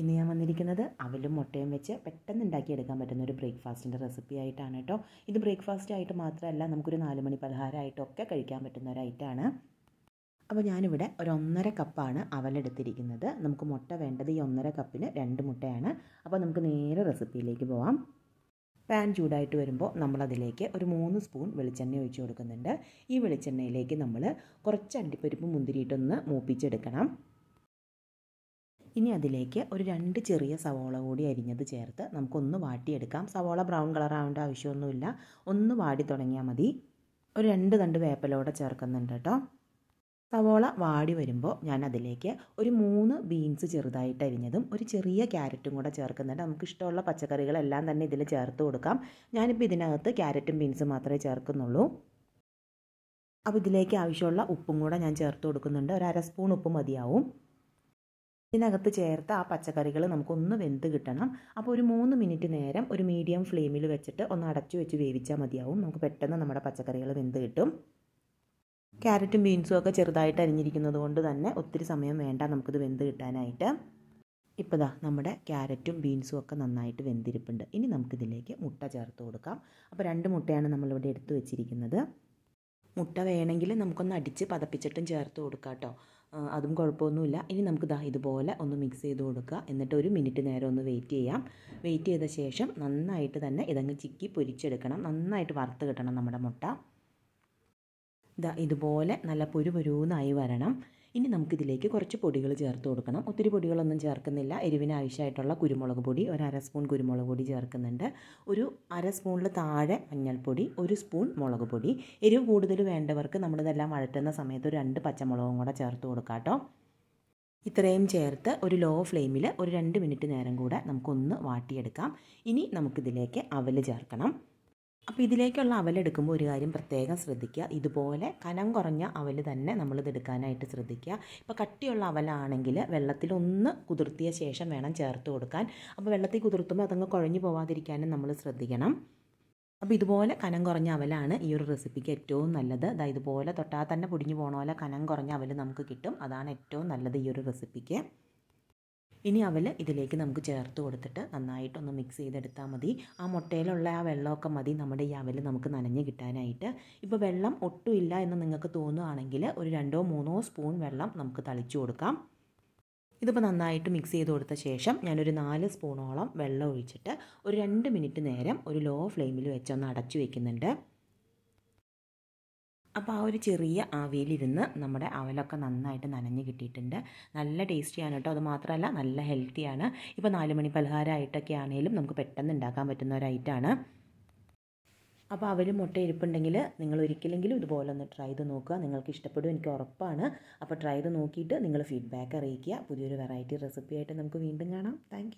ഇന്ന് ഞാൻ വന്നിരിക്കുന്നത് അവലും മുട്ടയും വെച്ച് പെട്ടെന്ന് ഉണ്ടാക്കിയെടുക്കാൻ പറ്റുന്ന ഒരു ബ്രേക്ക്ഫാസ്റ്റിൻ്റെ റെസിപ്പി ആയിട്ടാണ് കേട്ടോ ഇത് ബ്രേക്ക്ഫാസ്റ്റ് ആയിട്ട് മാത്രമല്ല നമുക്കൊരു നാല് മണി പലഹാരമായിട്ടൊക്കെ കഴിക്കാൻ പറ്റുന്ന ഒരു ഐറ്റമാണ് അപ്പോൾ ഞാനിവിടെ ഒരു ഒന്നര കപ്പാണ് അവലെടുത്തിരിക്കുന്നത് നമുക്ക് മുട്ട വേണ്ടത് ഈ ഒന്നര കപ്പിന് രണ്ട് മുട്ടയാണ് അപ്പോൾ നമുക്ക് നേരെ റെസിപ്പിയിലേക്ക് പോവാം പാൻ ചൂടായിട്ട് വരുമ്പോൾ നമ്മളതിലേക്ക് ഒരു മൂന്ന് സ്പൂൺ വെളിച്ചെണ്ണ ഒഴിച്ചു കൊടുക്കുന്നുണ്ട് ഈ വെളിച്ചെണ്ണയിലേക്ക് നമ്മൾ കുറച്ച് അണ്ടിപ്പരിപ്പ് മുന്തിരിയിട്ടൊന്ന് മൂപ്പിച്ചെടുക്കണം ഇനി അതിലേക്ക് ഒരു രണ്ട് ചെറിയ സവോള കൂടി അരിഞ്ഞത് ചേർത്ത് നമുക്കൊന്ന് വാട്ടിയെടുക്കാം സവോള ബ്രൗൺ കളർ ആവേണ്ട ആവശ്യമൊന്നുമില്ല ഒന്ന് വാടി തുടങ്ങിയാൽ മതി ഒരു രണ്ട് തണ്ട് വേപ്പലോടെ ചേർക്കുന്നുണ്ട് കേട്ടോ സവോള വാടി വരുമ്പോൾ ഞാൻ അതിലേക്ക് ഒരു മൂന്ന് ബീൻസ് ചെറുതായിട്ട് അരിഞ്ഞതും ഒരു ചെറിയ ക്യാരറ്റും കൂടെ ചേർക്കുന്നുണ്ട് നമുക്ക് ഇഷ്ടമുള്ള പച്ചക്കറികളെല്ലാം തന്നെ ഇതിൽ ചേർത്ത് കൊടുക്കാം ഞാനിപ്പോൾ ഇതിനകത്ത് ക്യാരറ്റും ബീൻസും മാത്രമേ ചേർക്കുന്നുള്ളൂ അപ്പോൾ ഇതിലേക്ക് ആവശ്യമുള്ള ഉപ്പും കൂടെ ഞാൻ ചേർത്ത് കൊടുക്കുന്നുണ്ട് ഒരു അര സ്പൂൺ ഉപ്പ് മതിയാവും ഇതിനകത്ത് ചേർത്ത് ആ പച്ചക്കറികൾ നമുക്കൊന്ന് വെന്ത് കിട്ടണം അപ്പോൾ ഒരു മൂന്ന് മിനിറ്റ് നേരം ഒരു മീഡിയം ഫ്ലെയിമിൽ വെച്ചിട്ട് ഒന്ന് അടച്ചു വെച്ച് വേവിച്ചാൽ മതിയാവും നമുക്ക് പെട്ടെന്ന് നമ്മുടെ പച്ചക്കറികൾ വെന്ത് കിട്ടും ക്യാരറ്റും ബീൻസും ഒക്കെ ചെറുതായിട്ട് അരിഞ്ഞിരിക്കുന്നത് കൊണ്ട് തന്നെ ഒത്തിരി സമയം വേണ്ട നമുക്കിത് വെന്ത് കിട്ടാനായിട്ട് ഇപ്പോൾ ദാ നമ്മുടെ ക്യാരറ്റും ബീൻസും ഒക്കെ നന്നായിട്ട് വെന്തിരിപ്പുണ്ട് ഇനി നമുക്കിതിലേക്ക് മുട്ട ചേർത്ത് കൊടുക്കാം അപ്പോൾ രണ്ട് മുട്ടയാണ് നമ്മളിവിടെ എടുത്തു വെച്ചിരിക്കുന്നത് മുട്ട വേണമെങ്കിൽ നമുക്കൊന്ന് അടിച്ച് പതപ്പിച്ചിട്ടും ചേർത്ത് കൊടുക്കാം കേട്ടോ അതും കുഴപ്പമൊന്നുമില്ല ഇനി നമുക്ക് ദാ ഇതുപോലെ ഒന്ന് മിക്സ് ചെയ്ത് കൊടുക്കുക എന്നിട്ട് ഒരു മിനിറ്റ് നേരം ഒന്ന് വെയിറ്റ് ചെയ്യാം വെയിറ്റ് ചെയ്ത ശേഷം നന്നായിട്ട് തന്നെ ഇതങ്ങ് ചിക്കി പൊരിച്ചെടുക്കണം നന്നായിട്ട് വറുത്ത് കിട്ടണം നമ്മുടെ മുട്ട ഇതാ ഇതുപോലെ നല്ല പൊരുപൊരുന്നായി വരണം ഇനി നമുക്കിതിലേക്ക് കുറച്ച് പൊടികൾ ചേർത്ത് കൊടുക്കണം ഒത്തിരി പൊടികളൊന്നും ചേർക്കുന്നില്ല എരിവിന് ആവശ്യമായിട്ടുള്ള കുരുമുളക് പൊടി ഒരു അര സ്പൂൺ കുരുമുളക് പൊടി ചേർക്കുന്നുണ്ട് ഒരു അര സ്പൂണിൽ താഴെ മഞ്ഞൾപ്പൊടി ഒരു സ്പൂൺ മുളക് പൊടി എരിവ് കൂടുതൽ വേണ്ടവർക്ക് നമ്മളിതെല്ലാം വഴറ്റുന്ന സമയത്ത് ഒരു രണ്ട് പച്ചമുളകും കൂടെ ചേർത്ത് കൊടുക്കാം കേട്ടോ ഇത്രയും ചേർത്ത് ഒരു ലോ ഫ്ലെയിമിൽ ഒരു രണ്ട് മിനിറ്റ് നേരം കൂടെ നമുക്കൊന്ന് വാട്ടിയെടുക്കാം ഇനി നമുക്കിതിലേക്ക് അവൽ ചേർക്കണം അപ്പോൾ ഇതിലേക്കുള്ള അവലെടുക്കുമ്പോൾ ഒരു കാര്യം പ്രത്യേകം ശ്രദ്ധിക്കുക ഇതുപോലെ കനം കുറഞ്ഞ അവൽ തന്നെ നമ്മളിത് എടുക്കാനായിട്ട് ശ്രദ്ധിക്കുക ഇപ്പോൾ കട്ടിയുള്ള അവലാണെങ്കിൽ വെള്ളത്തിലൊന്ന് കുതിർത്തിയ ശേഷം വേണം ചേർത്ത് കൊടുക്കാൻ അപ്പോൾ വെള്ളത്തിൽ കുതിർത്തുമ്പോൾ അതങ്ങ് കുഴഞ്ഞു പോവാതിരിക്കാനും നമ്മൾ ശ്രദ്ധിക്കണം അപ്പോൾ ഇതുപോലെ കനം കുറഞ്ഞ അവലാണ് ഈ ഒരു റെസിപ്പിക്ക് ഏറ്റവും നല്ലത് അതായത് ഇതുപോലെ തൊട്ടാൽ തന്നെ പൊടിഞ്ഞു പോണ പോലെ കനം കുറഞ്ഞ അവൽ നമുക്ക് കിട്ടും അതാണ് ഏറ്റവും നല്ലത് ഈ ഒരു റെസിപ്പിക്ക് ഇനി അവൽ ഇതിലേക്ക് നമുക്ക് ചേർത്ത് കൊടുത്തിട്ട് നന്നായിട്ടൊന്ന് മിക്സ് ചെയ്തെടുത്താൽ മതി ആ മുട്ടയിലുള്ള ആ വെള്ളമൊക്കെ മതി നമ്മുടെ ഈ അവൽ നമുക്ക് നനഞ്ഞ് കിട്ടാനായിട്ട് ഇപ്പോൾ വെള്ളം ഒട്ടുമില്ല എന്ന് നിങ്ങൾക്ക് തോന്നുകയാണെങ്കിൽ ഒരു രണ്ടോ മൂന്നോ സ്പൂൺ വെള്ളം നമുക്ക് തളിച്ചു കൊടുക്കാം ഇതിപ്പോൾ നന്നായിട്ട് മിക്സ് ചെയ്ത് കൊടുത്ത ശേഷം ഞാനൊരു നാല് സ്പൂണോളം വെള്ളം ഒഴിച്ചിട്ട് ഒരു രണ്ട് മിനിറ്റ് നേരം ഒരു ലോ ഫ്ലെയിമിൽ വെച്ചൊന്ന് അടച്ചു വയ്ക്കുന്നുണ്ട് അപ്പോൾ ആ ഒരു ചെറിയ ആവിയിലിരുന്ന് നമ്മുടെ അവലൊക്കെ നന്നായിട്ട് നനഞ്ഞ് കിട്ടിയിട്ടുണ്ട് നല്ല ടേസ്റ്റിയാണ് കേട്ടോ അത് മാത്രമല്ല നല്ല ഹെൽത്തിയാണ് ഇപ്പോൾ നാല് മണി പലഹാരമായിട്ടൊക്കെ ആണെങ്കിലും നമുക്ക് പെട്ടെന്ന് ഉണ്ടാക്കാൻ പറ്റുന്ന ഒരു ആണ് അപ്പോൾ അവർ മുട്ട ഇരിപ്പുണ്ടെങ്കിൽ നിങ്ങൾ ഒരിക്കലെങ്കിലും ഇതുപോലെ ഒന്ന് ട്രൈ ചെയ്ത് നോക്കുക നിങ്ങൾക്ക് ഇഷ്ടപ്പെടും എനിക്ക് ഉറപ്പാണ് അപ്പോൾ ട്രൈ ചെയ്ത് നോക്കിയിട്ട് നിങ്ങൾ ഫീഡ്ബാക്ക് അറിയിക്കുക പുതിയൊരു വെറൈറ്റി റെസിപ്പി ആയിട്ട് നമുക്ക് വീണ്ടും കാണാം താങ്ക്